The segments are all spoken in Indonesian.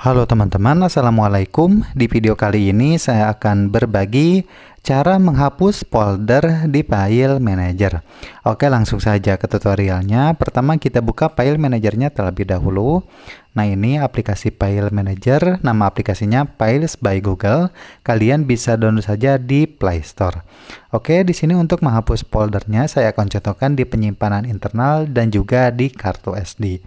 Halo teman-teman, Assalamualaikum Di video kali ini saya akan berbagi Cara menghapus folder di file manager. Oke, langsung saja ke tutorialnya. Pertama kita buka file manajernya terlebih dahulu. Nah, ini aplikasi file manager. Nama aplikasinya Files by Google. Kalian bisa download saja di Play Store. Oke, di sini untuk menghapus foldernya saya akan contohkan di penyimpanan internal dan juga di kartu SD.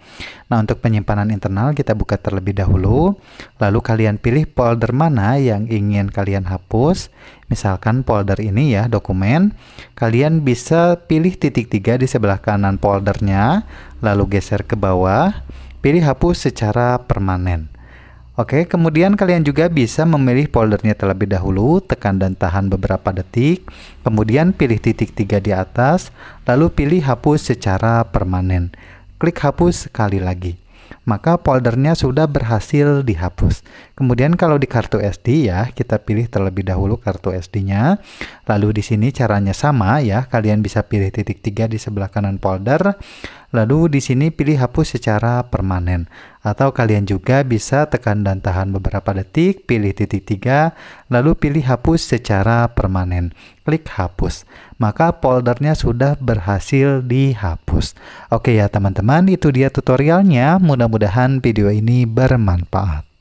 Nah, untuk penyimpanan internal kita buka terlebih dahulu. Lalu kalian pilih folder mana yang ingin kalian hapus. Misalkan menggunakan folder ini ya, dokumen, kalian bisa pilih titik tiga di sebelah kanan foldernya, lalu geser ke bawah, pilih hapus secara permanen. Oke, kemudian kalian juga bisa memilih foldernya terlebih dahulu, tekan dan tahan beberapa detik, kemudian pilih titik tiga di atas, lalu pilih hapus secara permanen. Klik hapus sekali lagi maka foldernya sudah berhasil dihapus. Kemudian kalau di kartu SD ya, kita pilih terlebih dahulu kartu SD-nya. Lalu di sini caranya sama ya, kalian bisa pilih titik tiga di sebelah kanan folder. Lalu di sini pilih hapus secara permanen. Atau kalian juga bisa tekan dan tahan beberapa detik, pilih titik tiga, lalu pilih hapus secara permanen. Klik hapus. Maka foldernya sudah berhasil dihapus. Oke ya teman-teman, itu dia tutorialnya. Mudah-mudahan video ini bermanfaat.